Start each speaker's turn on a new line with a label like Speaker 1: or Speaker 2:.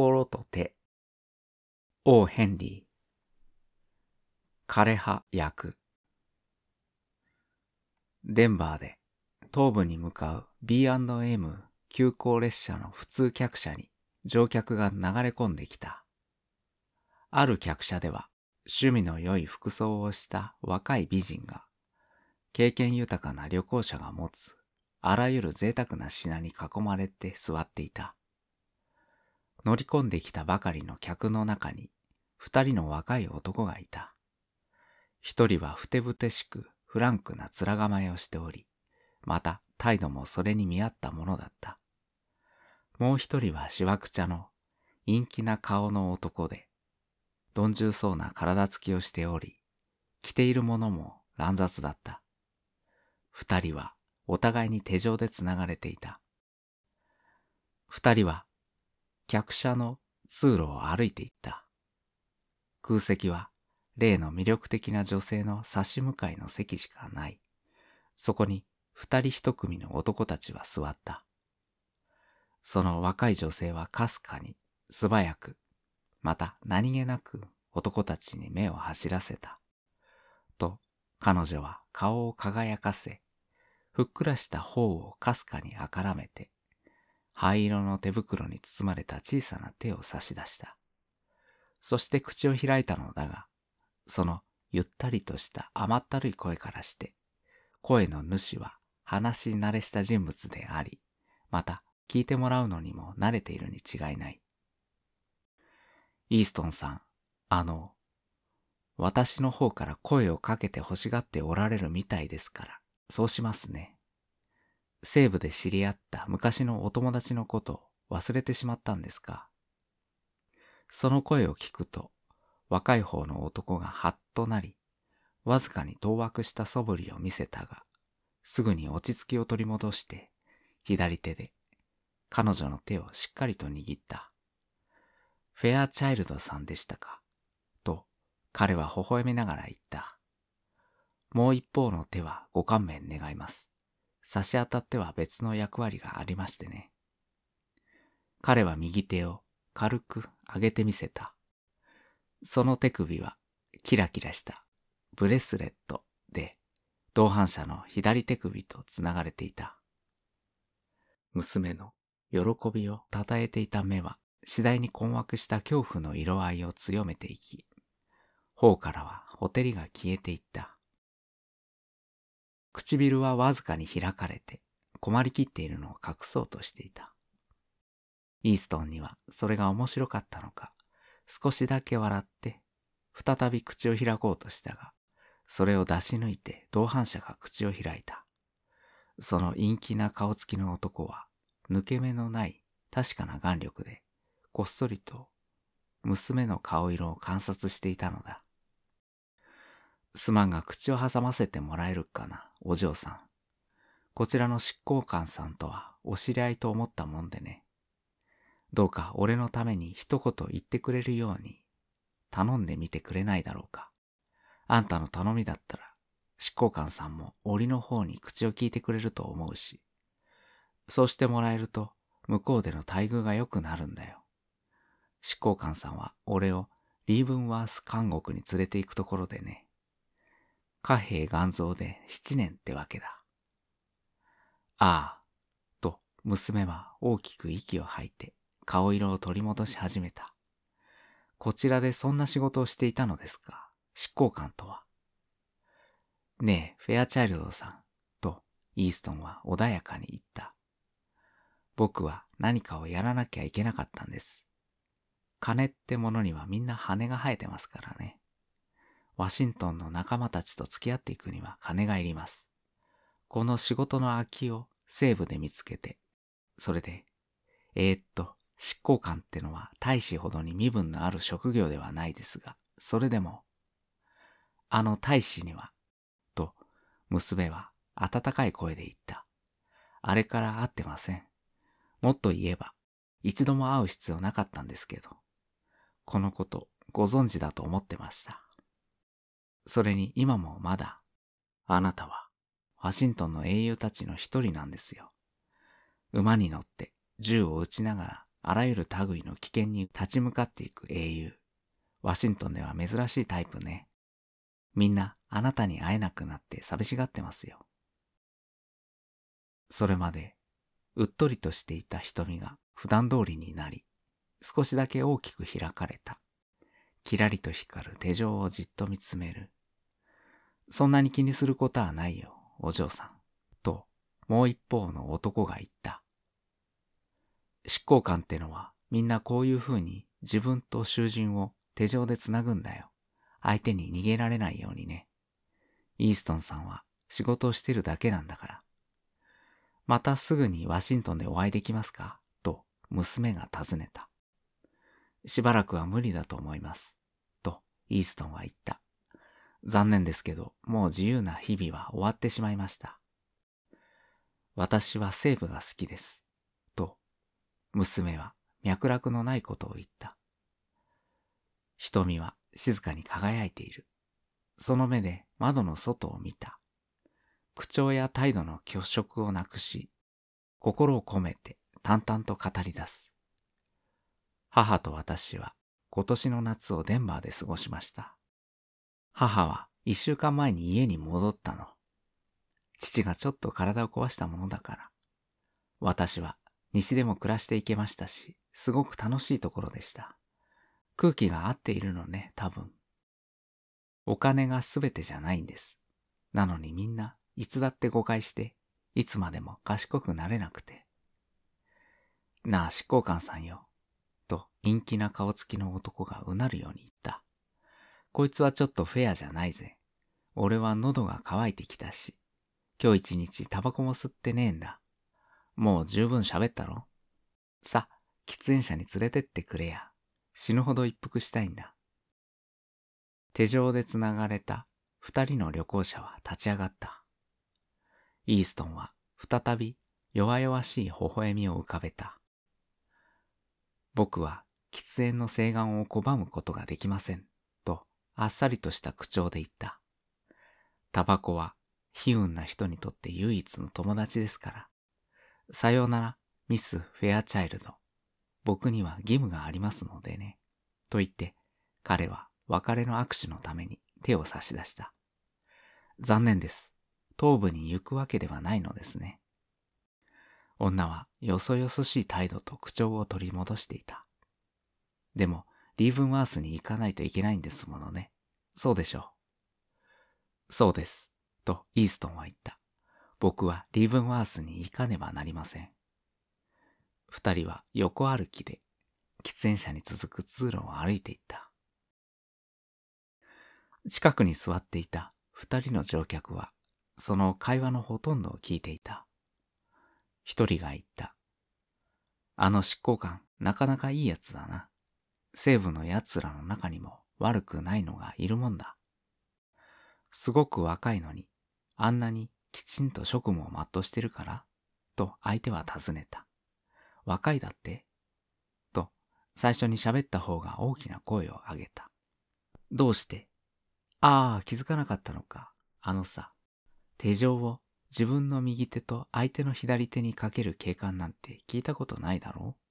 Speaker 1: 心と手。王ヘンリー。枯葉役。デンバーで東部に向かう B&M 急行列車の普通客車に乗客が流れ込んできた。ある客車では趣味の良い服装をした若い美人が経験豊かな旅行者が持つあらゆる贅沢な品に囲まれて座っていた。乗り込んできたばかりの客の中に、二人の若い男がいた。一人はふてぶてしく、フランクな面構えをしており、また態度もそれに見合ったものだった。もう一人はしわくちゃの、陰気な顔の男で、鈍重そうな体つきをしており、着ているものも乱雑だった。二人はお互いに手錠でつながれていた。二人は客車の通路を歩いていった。空席は例の魅力的な女性の差し向かいの席しかない。そこに二人一組の男たちは座った。その若い女性はかすかに、素早く、また何気なく男たちに目を走らせた。と、彼女は顔を輝かせ、ふっくらした頬をかすかにあからめて、灰色の手袋に包まれた小さな手を差し出した。そして口を開いたのだが、そのゆったりとした甘ったるい声からして、声の主は話し慣れした人物であり、また聞いてもらうのにも慣れているに違いない。イーストンさん、あの、私の方から声をかけて欲しがっておられるみたいですから、そうしますね。西部で知り合った昔のお友達のことを忘れてしまったんですかその声を聞くと、若い方の男がハッとなり、わずかに当惑した素振りを見せたが、すぐに落ち着きを取り戻して、左手で彼女の手をしっかりと握った。フェアチャイルドさんでしたかと彼は微笑みながら言った。もう一方の手はご勘弁願います。差し当たっては別の役割がありましてね。彼は右手を軽く上げてみせた。その手首はキラキラしたブレスレットで同伴者の左手首とつながれていた。娘の喜びをたたえていた目は次第に困惑した恐怖の色合いを強めていき、頬からはほてりが消えていった。唇はわずかに開かれて、困りきっているのを隠そうとしていた。イーストンにはそれが面白かったのか、少しだけ笑って、再び口を開こうとしたが、それを出し抜いて同伴者が口を開いた。その陰気な顔つきの男は、抜け目のない確かな眼力で、こっそりと娘の顔色を観察していたのだ。すまんが口を挟ませてもらえるかな、お嬢さん。こちらの執行官さんとはお知り合いと思ったもんでね。どうか俺のために一言言ってくれるように頼んでみてくれないだろうか。あんたの頼みだったら執行官さんも檻の方に口を聞いてくれると思うし。そうしてもらえると向こうでの待遇が良くなるんだよ。執行官さんは俺をリーブンワース監獄に連れて行くところでね。貨幣元蔵で7年ってわけだ。ああ、と娘は大きく息を吐いて顔色を取り戻し始めた。こちらでそんな仕事をしていたのですか執行官とは。ねえ、フェアチャイルドさん、とイーストンは穏やかに言った。僕は何かをやらなきゃいけなかったんです。金ってものにはみんな羽が生えてますからね。ワシントンの仲間たちと付き合っていくには金がいります。この仕事の空きを西部で見つけて、それで、えー、っと、執行官ってのは大使ほどに身分のある職業ではないですが、それでも、あの大使には、と、娘は温かい声で言った。あれから会ってません。もっと言えば、一度も会う必要なかったんですけど、このことご存知だと思ってました。それに今もまだ、あなたは、ワシントンの英雄たちの一人なんですよ。馬に乗って銃を撃ちながら、あらゆる類の危険に立ち向かっていく英雄。ワシントンでは珍しいタイプね。みんなあなたに会えなくなって寂しがってますよ。それまで、うっとりとしていた瞳が普段通りになり、少しだけ大きく開かれた。キラリと光る手錠をじっと見つめるそんなに気にすることはないよ、お嬢さん。と、もう一方の男が言った。執行官ってのは、みんなこういう風に自分と囚人を手錠で繋ぐんだよ。相手に逃げられないようにね。イーストンさんは仕事をしてるだけなんだから。またすぐにワシントンでお会いできますかと娘が尋ねた。しばらくは無理だと思います。とイーストンは言った。残念ですけど、もう自由な日々は終わってしまいました。私は西部が好きです。と、娘は脈絡のないことを言った。瞳は静かに輝いている。その目で窓の外を見た。口調や態度の虚飾をなくし、心を込めて淡々と語り出す。母と私は今年の夏をデンバーで過ごしました。母は一週間前に家に戻ったの。父がちょっと体を壊したものだから。私は西でも暮らしていけましたし、すごく楽しいところでした。空気が合っているのね、多分。お金が全てじゃないんです。なのにみんないつだって誤解して、いつまでも賢くなれなくて。なあ、執行官さんよ。と陰気な顔つきの男がうなるように言った。こいつはちょっとフェアじゃないぜ。俺は喉が渇いてきたし、今日一日タバコも吸ってねえんだ。もう十分喋ったろさ、喫煙者に連れてってくれや。死ぬほど一服したいんだ。手錠で繋がれた二人の旅行者は立ち上がった。イーストンは再び弱々しい微笑みを浮かべた。僕は喫煙の請願を拒むことができません。あっさりとした口調で言った。タバコは、悲運な人にとって唯一の友達ですから。さようなら、ミス・フェアチャイルド。僕には義務がありますのでね。と言って、彼は別れの握手のために手を差し出した。残念です。頭部に行くわけではないのですね。女はよそよそしい態度と口調を取り戻していた。でも、リーブンワースに行かないといけないんですものね。そうでしょう。そうです。とイーストンは言った。僕はリーブンワースに行かねばなりません。二人は横歩きで喫煙者に続く通路を歩いていった。近くに座っていた二人の乗客はその会話のほとんどを聞いていた。一人が言った。あの執行官、なかなかいいやつだな。西部の奴らの中にも悪くないのがいるもんだ。すごく若いのに、あんなにきちんと職務を全うしてるからと相手は尋ねた。若いだってと、最初に喋った方が大きな声を上げた。どうしてああ、気づかなかったのか。あのさ、手錠を自分の右手と相手の左手にかける警官なんて聞いたことないだろう